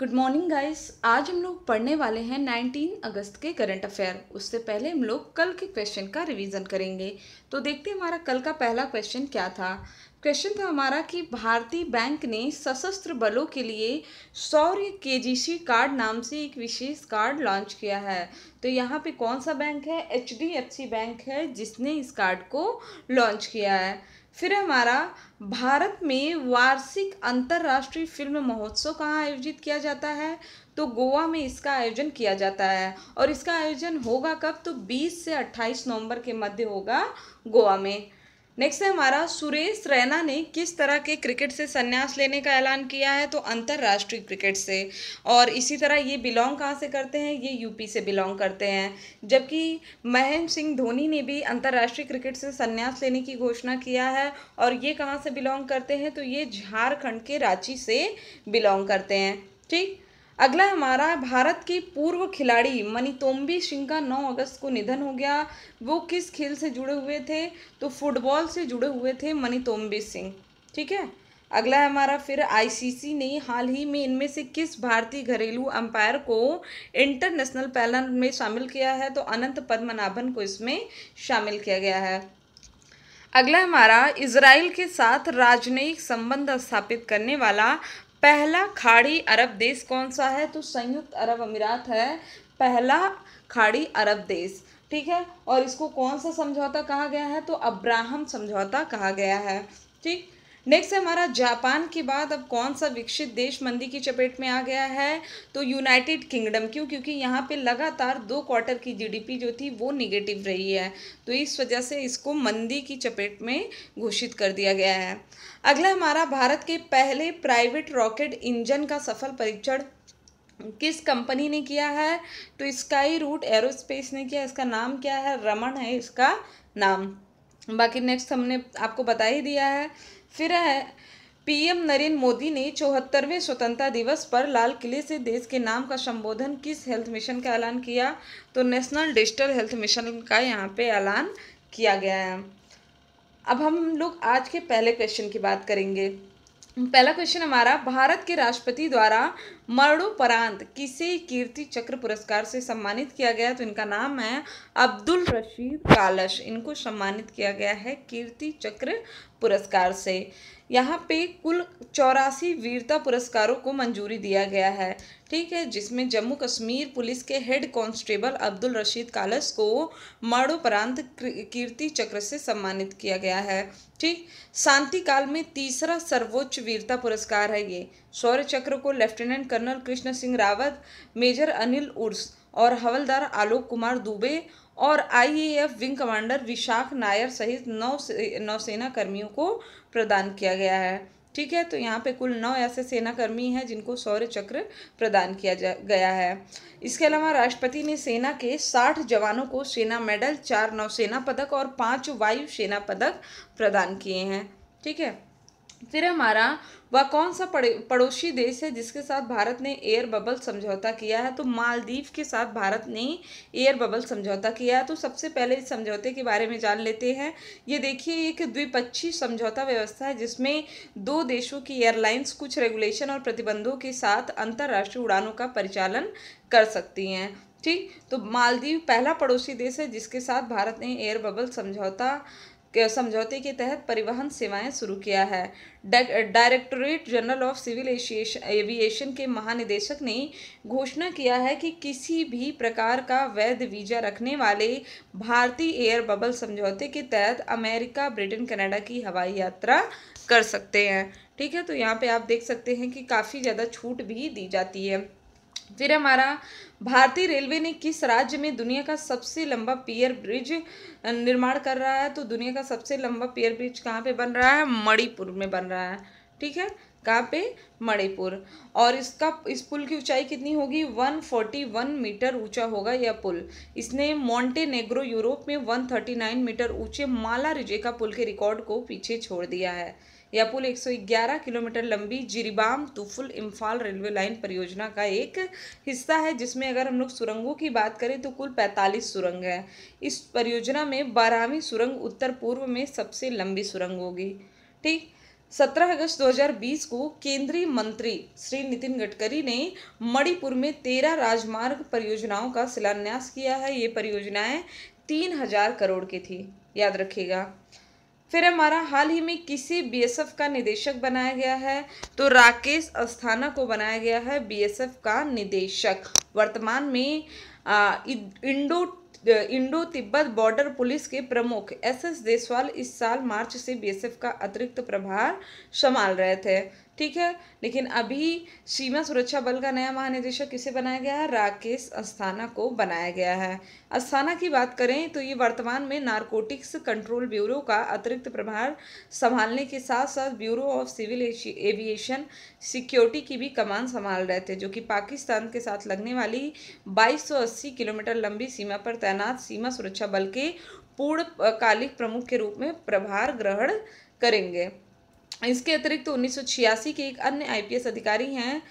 good morning guys आज हम लोग पढ़ने वाले हैं 19 अगस्त के करंट अफेयर उससे पहले हम लोग कल के क्वेश्चन का रिवीजन करेंगे तो देखते हैं हमारा कल का पहला क्वेश्चन क्या था क्वेश्चन था हमारा कि भारतीय बैंक ने सशस्त्र बलों के लिए सौर्य के कार्ड नाम से एक विशेष कार्ड लॉन्च किया है तो यहाँ पे कौन सा बैंक है एच बैंक है जिसने इस कार्ड को लॉन्च किया है फिर हमारा भारत में वार्षिक अंतर्राष्ट्रीय फिल्म महोत्सव कहाँ आयोजित किया जाता है तो गोवा में इसका आयोजन किया जाता है और इसका आयोजन होगा कब तो 20 से 28 नवंबर के मध्य होगा गोवा में नेक्स्ट है हमारा सुरेश रैना ने किस तरह के क्रिकेट से संन्यास लेने का ऐलान किया है तो अंतर्राष्ट्रीय क्रिकेट से और इसी तरह ये बिलोंग कहाँ से करते हैं ये यूपी से बिलोंग करते हैं जबकि महेंद्र सिंह धोनी ने भी अंतर्राष्ट्रीय क्रिकेट से संन्यास लेने की घोषणा किया है और ये कहाँ से बिलोंग करते हैं तो ये झारखंड के रांची से बिलोंग करते हैं ठीक अगला हमारा भारत की पूर्व खिलाड़ी मनितोम्बी सिंह का नौ अगस्त को निधन हो गया वो किस खेल से जुड़े हुए थे तो फुटबॉल से जुड़े हुए थे मनितोम्बी सिंह ठीक है अगला हमारा फिर आईसीसी ने हाल ही में इनमें से किस भारतीय घरेलू अंपायर को इंटरनेशनल पैनल में शामिल किया है तो अनंत पद्मनाभन को इसमें शामिल किया गया है अगला हमारा इसराइल के साथ राजनयिक संबंध स्थापित करने वाला पहला खाड़ी अरब देश कौन सा है तो संयुक्त अरब अमीरात है पहला खाड़ी अरब देश ठीक है और इसको कौन सा समझौता कहा गया है तो अब्राहम समझौता कहा गया है ठीक नेक्स्ट है हमारा जापान के बाद अब कौन सा विकसित देश मंदी की चपेट में आ गया है तो यूनाइटेड किंगडम क्यों क्योंकि यहाँ पे लगातार दो क्वार्टर की जीडीपी जो थी वो निगेटिव रही है तो इस वजह से इसको मंदी की चपेट में घोषित कर दिया गया है अगला हमारा भारत के पहले प्राइवेट रॉकेट इंजन का सफल परीक्षण किस कंपनी ने किया है तो स्काई रूट एरोस्पेस ने किया इसका नाम क्या है रमन है इसका नाम बाकी नेक्स्ट हमने आपको बता ही दिया है फिर है पीएम नरेंद्र मोदी ने चौहत्तरवें स्वतंत्रता दिवस पर लाल किले से देश के नाम का संबोधन किस हेल्थ मिशन का ऐलान किया तो नेशनल डिजिटल हेल्थ मिशन का यहाँ पे ऐलान किया गया है अब हम लोग आज के पहले क्वेश्चन की बात करेंगे पहला क्वेश्चन हमारा भारत के राष्ट्रपति द्वारा मरणोपरांत किसे कीर्ति चक्र पुरस्कार से सम्मानित किया गया तो इनका नाम है अब्दुल रशीद कालश इनको सम्मानित किया गया है कीर्ति चक्र पुरस्कार से यहाँ पे कुल चौरासी वीरता पुरस्कारों को मंजूरी दिया गया है ठीक है जिसमें जम्मू कश्मीर पुलिस के हेड कांस्टेबल अब्दुल रशीद कालस को मरणोपरांत कीर्ति चक्र से सम्मानित किया गया है ठीक शांति काल में तीसरा सर्वोच्च वीरता पुरस्कार है ये शौर्य चक्र को lieutenant colonel Krishna Singh Rawat major Anil Urs और हवलदार आलोक कुमार दुबे और IAF wing commander Vishakh Nair सहित नौ से, नौसेना कर्मियों को प्रदान किया गया है ठीक है तो यहाँ पे कुल नौ ऐसे सेना कर्मी हैं जिनको शौर्य चक्र प्रदान किया जा गया है इसके अलावा राष्ट्रपति ने सेना के साठ जवानों को सेना मेडल चार नौसेना पदक और पाँच वायु सेना पदक प्रदान किए हैं ठीक है फिर हमारा वह कौन सा पड़ोसी देश है जिसके साथ भारत ने एयर बबल समझौता किया है तो मालदीव के साथ भारत ने एयर बबल समझौता किया है तो सबसे पहले इस समझौते के बारे में जान लेते हैं ये देखिए एक द्विपक्षीय समझौता व्यवस्था है जिसमें दो देशों की एयरलाइंस कुछ रेगुलेशन और प्रतिबंधों के साथ अंतर्राष्ट्रीय उड़ानों का परिचालन कर सकती हैं ठीक तो मालदीव पहला पड़ोसी देश है जिसके साथ भारत ने एयर बबल समझौता समझौते के तहत परिवहन सेवाएं शुरू किया है directorate general of civil aviation के महानिदेशक ने घोषणा किया है कि किसी भी प्रकार का वैध वीज़ा रखने वाले भारतीय एयर बबल समझौते के तहत अमेरिका ब्रिटेन कनाडा की हवाई यात्रा कर सकते हैं ठीक है तो यहाँ पे आप देख सकते हैं कि काफ़ी ज़्यादा छूट भी दी जाती है फिर हमारा भारतीय रेलवे ने किस राज्य में दुनिया का सबसे लंबा पियर ब्रिज निर्माण कर रहा है तो दुनिया का सबसे लंबा पियर ब्रिज कहाँ पे बन रहा है मणिपुर में बन रहा है ठीक है कहाँ पे मणिपुर और इसका इस पुल की ऊंचाई कितनी होगी 141 मीटर ऊंचा होगा यह पुल इसने मोंटेनेग्रो यूरोप में 139 मीटर ऊंचे माला रिजे का पुल के रिकॉर्ड को पीछे छोड़ दिया है यह पुल 111 किलोमीटर लंबी जिरीबाम तुफुल इम्फाल रेलवे लाइन परियोजना का एक हिस्सा है जिसमें अगर हम लोग सुरंगों की बात करें तो कुल 45 सुरंग है इस परियोजना में बारहवीं सुरंग उत्तर पूर्व में सबसे लंबी सुरंग होगी ठीक 17 अगस्त 2020 को केंद्रीय मंत्री श्री नितिन गडकरी ने मणिपुर में तेरह राजमार्ग परियोजनाओं का शिलान्यास किया है ये परियोजनाएँ तीन हजार करोड़ की थी याद रखिएगा फिर हमारा हाल ही में किसी बीएसएफ का निदेशक बनाया गया है तो राकेश अस्थाना को बनाया गया है बीएसएफ का निदेशक वर्तमान में आ, Indo Indo Tibet border police के प्रमुख एसएस देसवाल इस साल मार्च से बीएसएफ का अतिरिक्त प्रभार संभाल रहे थे ठीक है लेकिन अभी सीमा सुरक्षा बल का नया महानिदेशक किसे बनाया गया है राकेश अस्थाना को बनाया गया है अस्थाना की बात करें तो ये वर्तमान में नारकोटिक्स कंट्रोल ब्यूरो का अतिरिक्त प्रभार संभालने के साथ साथ bureau of civil aviation security की भी कमान संभाल रहे थे जो कि पाकिस्तान के साथ लगने वाली बाईस किलोमीटर लंबी सीमा पर तैनात सीमा सुरक्षा बल के पूर्णकालिक प्रमुख के रूप में प्रभार ग्रहण करेंगे इसके अतिरिक्त तो 1986 के एक अन्य आईपीएस अधिकारी हैं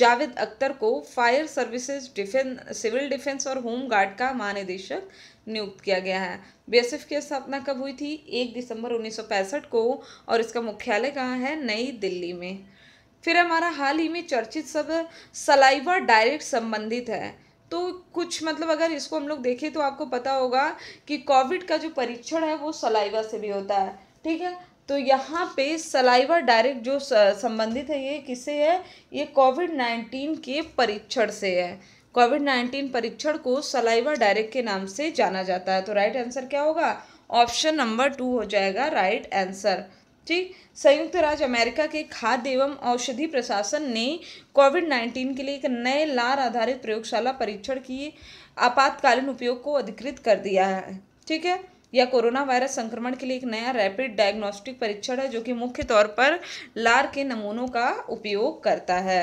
जावेद अख्तर को fire services defence civil defence और होम गार्ड का महानिदेशक नियुक्त किया गया है बीएसएफ की स्थापना कब हुई थी एक दिसंबर उन्नीस को और इसका मुख्यालय कहाँ है नई दिल्ली में फिर हमारा हाल ही में चर्चित सब सलाइवा डायरेक्ट संबंधित है तो कुछ मतलब अगर इसको हम लोग देखें तो आपको पता होगा कि कोविड का जो परीक्षण है वो सलाइवा से भी होता है ठीक है तो यहाँ पे सलाइवा डायरेक्ट जो संबंधित है ये किससे है ये कोविड नाइन्टीन के परीक्षण से है कोविड नाइन्टीन परीक्षण को सलाइवा डायरेक्ट के नाम से जाना जाता है तो राइट आंसर क्या होगा ऑप्शन नंबर टू हो जाएगा राइट आंसर ठीक संयुक्त राज्य अमेरिका के खाद्य एवं औषधि प्रशासन ने कोविड नाइन्टीन के लिए एक नए लार आधारित प्रयोगशाला परीक्षण की आपातकालीन उपयोग को अधिकृत कर दिया है ठीक है या कोरोना वायरस संक्रमण के लिए एक नया रैपिड डायग्नोस्टिक परीक्षण है जो कि मुख्य तौर पर लार के नमूनों का उपयोग करता है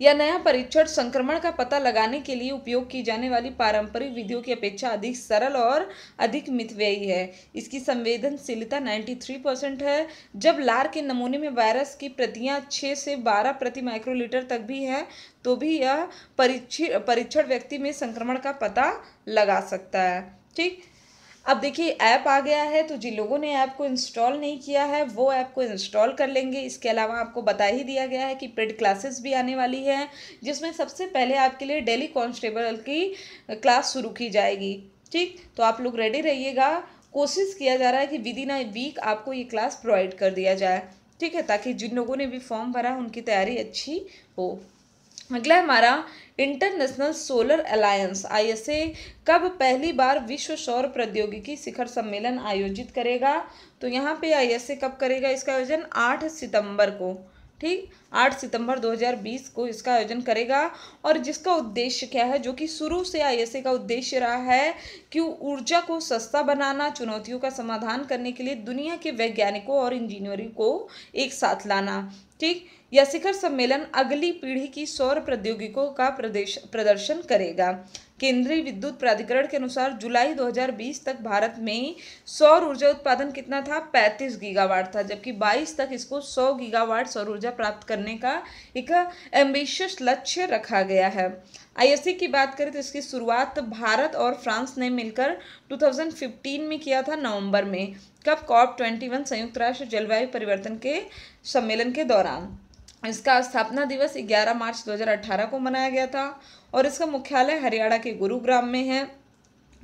यह नया परीक्षण संक्रमण का पता लगाने के लिए उपयोग की जाने वाली पारंपरिक विधियों की अपेक्षा अधिक सरल और अधिक मितव्ययी है इसकी संवेदनशीलता 93 परसेंट है जब लार के नमूने में वायरस की प्रतियां 6 से 12 प्रति माइक्रोलीटर तक भी है तो भी यह परीक्षण परीक्षण व्यक्ति में संक्रमण का पता लगा सकता है ठीक अब देखिए ऐप आ गया है तो जिन लोगों ने ऐप को इंस्टॉल नहीं किया है वो ऐप को इंस्टॉल कर लेंगे इसके अलावा आपको बता ही दिया गया है कि पेड क्लासेस भी आने वाली है जिसमें सबसे पहले आपके लिए डेली कॉन्स्टेबल की क्लास शुरू की जाएगी ठीक तो आप लोग रेडी रहिएगा कोशिश किया जा रहा है कि विद इन अ वीक आपको ये क्लास प्रोवाइड कर दिया जाए ठीक है ताकि जिन लोगों ने भी फॉर्म भरा उनकी तैयारी अच्छी हो अगला हमारा इंटरनेशनल सोलर अलायंस आईएसए कब पहली बार विश्व सौर प्रौद्योगिकी शिखर सम्मेलन आयोजित करेगा तो यहाँ पे आईएसए कब करेगा इसका आयोजन आठ सितंबर को ठीक 8 सितंबर 2020 को इसका आयोजन करेगा और जिसका उद्देश्य क्या है जो कि शुरू से आईएसए का उद्देश्य रहा है कि ऊर्जा को सस्ता बनाना चुनौतियों का समाधान करने के लिए दुनिया के वैज्ञानिकों और इंजीनियरों को एक साथ लाना ठीक यह शिखर सम्मेलन अगली पीढ़ी की सौर प्रौद्योगिकों का प्रदेश प्रदर्शन करेगा केंद्रीय विद्युत प्राधिकरण के अनुसार जुलाई 2020 तक भारत में सौर ऊर्जा उत्पादन कितना था 35 गीगावाट था जबकि 22 तक इसको 100 गीगावाट सौर ऊर्जा प्राप्त करने करने का एक एम्बिशियस लक्ष्य रखा गया है आईएससी की बात करें तो इसकी शुरुआत भारत और फ्रांस ने मिलकर 2015 में किया था नवंबर में कब कॉप 21 संयुक्त राष्ट्र जलवायु परिवर्तन के सम्मेलन के दौरान इसका स्थापना दिवस 11 मार्च 2018 को मनाया गया था और इसका मुख्यालय हरियाणा के गुरुग्राम में है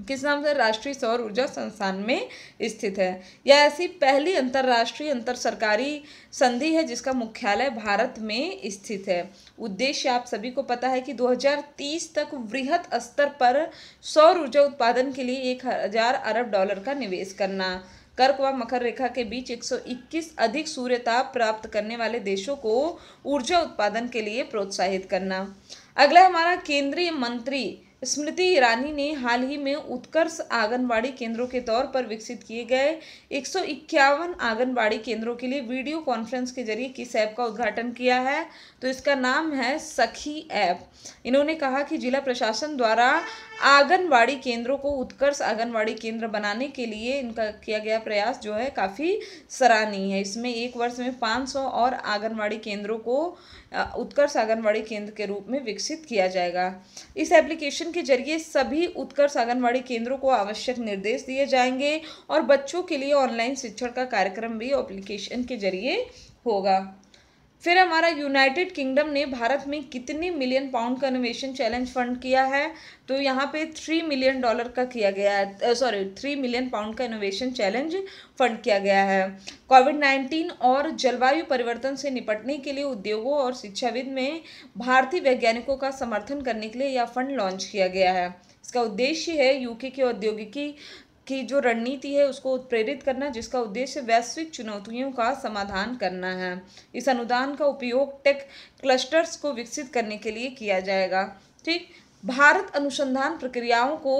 किस नाम से राष्ट्रीय सौर ऊर्जा संस्थान में स्थित है यह ऐसी पहली अंतर्राष्ट्रीय अंतर सरकारी संधि है जिसका मुख्यालय भारत में स्थित है उद्देश्य आप सभी को पता है कि 2030 तक वृहत स्तर पर सौर ऊर्जा उत्पादन के लिए एक हजार अरब डॉलर का निवेश करना कर्क व मकर रेखा के बीच 121 अधिक सूर्य ताप प्राप्त करने वाले देशों को ऊर्जा उत्पादन के लिए प्रोत्साहित करना अगला हमारा केंद्रीय मंत्री स्मृति ईरानी ने हाल ही में उत्कर्ष आंगनबाड़ी केंद्रों के तौर पर विकसित किए गए एक आंगनबाड़ी केंद्रों के लिए वीडियो कॉन्फ्रेंस के जरिए किस ऐप का उद्घाटन किया है तो इसका नाम है सखी ऐप इन्होंने कहा कि जिला प्रशासन द्वारा आंगनवाड़ी केंद्रों को उत्कर्ष आंगनवाड़ी केंद्र बनाने के लिए इनका किया गया प्रयास जो है काफ़ी सराहनीय है इसमें एक वर्ष में 500 और आंगनवाड़ी केंद्रों को उत्कर्ष आंगनवाड़ी केंद्र के रूप में विकसित किया जाएगा इस एप्लीकेशन के जरिए सभी उत्कर्ष आंगनवाड़ी केंद्रों को आवश्यक निर्देश दिए जाएंगे और बच्चों के लिए ऑनलाइन शिक्षण का कार्यक्रम भी एप्लीकेशन के जरिए होगा फिर हमारा यूनाइटेड किंगडम ने भारत में कितने मिलियन पाउंड का इनोवेशन चैलेंज फंड किया है तो यहाँ पे थ्री मिलियन डॉलर का किया गया है सॉरी थ्री मिलियन पाउंड का इनोवेशन चैलेंज फंड किया गया है कोविड नाइन्टीन और जलवायु परिवर्तन से निपटने के लिए उद्योगों और शिक्षाविद में भारतीय वैज्ञानिकों का समर्थन करने के लिए यह फंड लॉन्च किया गया है इसका उद्देश्य है यूके के औद्योगिकी की जो रणनीति है उसको उत्प्रेरित करना जिसका उद्देश्य वैश्विक चुनौतियों का समाधान करना है इस अनुदान का उपयोग टेक क्लस्टर्स को विकसित करने के लिए किया जाएगा ठीक भारत अनुसंधान प्रक्रियाओं को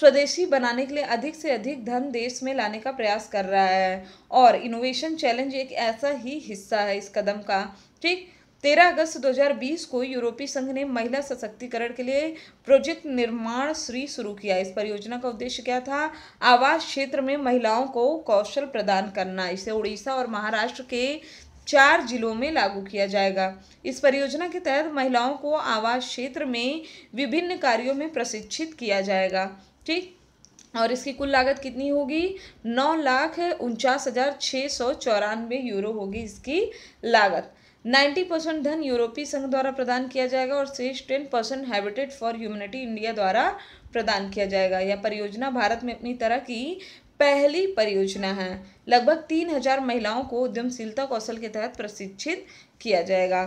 स्वदेशी बनाने के लिए अधिक से अधिक धन देश में लाने का प्रयास कर रहा है और इनोवेशन चैलेंज एक ऐसा ही हिस्सा है इस कदम का ठीक तेरह अगस्त 2020 को यूरोपीय संघ ने महिला सशक्तिकरण के लिए प्रोजेक्ट निर्माण श्री शुरू किया इस परियोजना का उद्देश्य क्या था आवास क्षेत्र में महिलाओं को कौशल प्रदान करना इसे उड़ीसा और महाराष्ट्र के चार जिलों में लागू किया जाएगा इस परियोजना के तहत महिलाओं को आवास क्षेत्र में विभिन्न कार्यों में प्रशिक्षित किया जाएगा ठीक और इसकी कुल लागत कितनी होगी नौ लाख उनचास हज़ार छः सौ चौरानवे यूरो होगी इसकी लागत नाइन्टी परसेंट धन यूरोपीय संघ द्वारा प्रदान किया जाएगा और शेष ten percent habitat for humanity India द्वारा प्रदान किया जाएगा यह परियोजना भारत में अपनी तरह की पहली परियोजना है लगभग तीन हजार महिलाओं को उद्यमशीलता कौशल के तहत प्रशिक्षित किया जाएगा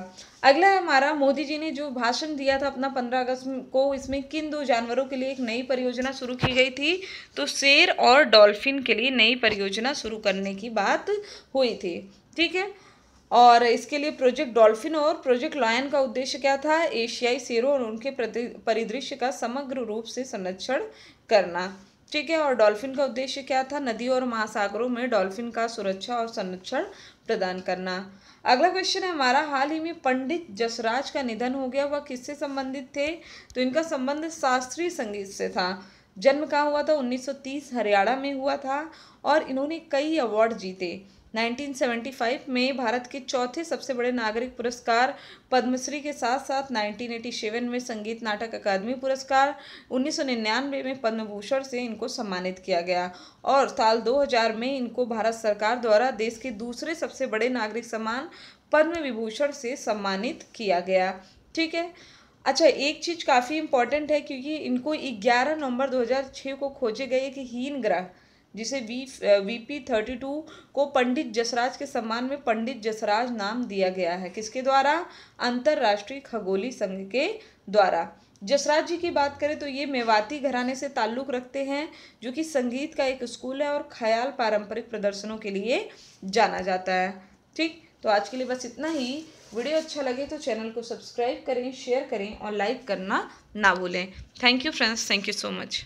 अगला है हमारा मोदी जी ने जो भाषण दिया था अपना पंद्रह अगस्त को इसमें किन दो जानवरों के लिए एक नई परियोजना शुरू की गई थी तो शेर और डॉल्फिन के लिए नई परियोजना शुरू करने की बात हुई थी ठीक है और इसके लिए प्रोजेक्ट डॉल्फिन और प्रोजेक्ट लॉयन का उद्देश्य क्या था एशियाई शेरों और उनके परिदृश्य का समग्र रूप से संरक्षण करना ठीक है और डॉल्फिन का उद्देश्य क्या था नदी और महासागरों में डॉल्फिन का सुरक्षा और संरक्षण प्रदान करना अगला क्वेश्चन है हमारा हाल ही में पंडित जसराज का निधन हो गया वह किससे संबंधित थे तो इनका संबंध शास्त्रीय संगीत से था जन्म कहाँ हुआ था 1930 हरियाणा में हुआ था और इन्होंने कई अवार्ड जीते 1975 में भारत के चौथे सबसे बड़े नागरिक पुरस्कार पद्मश्री के साथ साथ 1987 में संगीत नाटक अकादमी पुरस्कार 1999 में पद्म भूषण से इनको सम्मानित किया गया और साल 2000 में इनको भारत सरकार द्वारा देश के दूसरे सबसे बड़े नागरिक सम्मान पद्म विभूषण से सम्मानित किया गया ठीक है अच्छा एक चीज़ काफ़ी इंपॉर्टेंट है क्योंकि इनको 11 नवंबर 2006 को खोजे गए कि हीन ग्रह जिसे V V P thirty two को पंडित जसराज के सम्मान में पंडित जसराज नाम दिया गया है किसके द्वारा अंतर्राष्ट्रीय खगोली संघ के द्वारा जसराज जी की बात करें तो ये मेवाती घराने से ताल्लुक़ रखते हैं जो कि संगीत का एक स्कूल है और ख्याल पारंपरिक प्रदर्शनों के लिए जाना जाता है ठीक तो आज के लिए बस इतना ही वीडियो अच्छा लगे तो चैनल को सब्सक्राइब करें शेयर करें और लाइक करना ना भूलें thank you friends thank you so much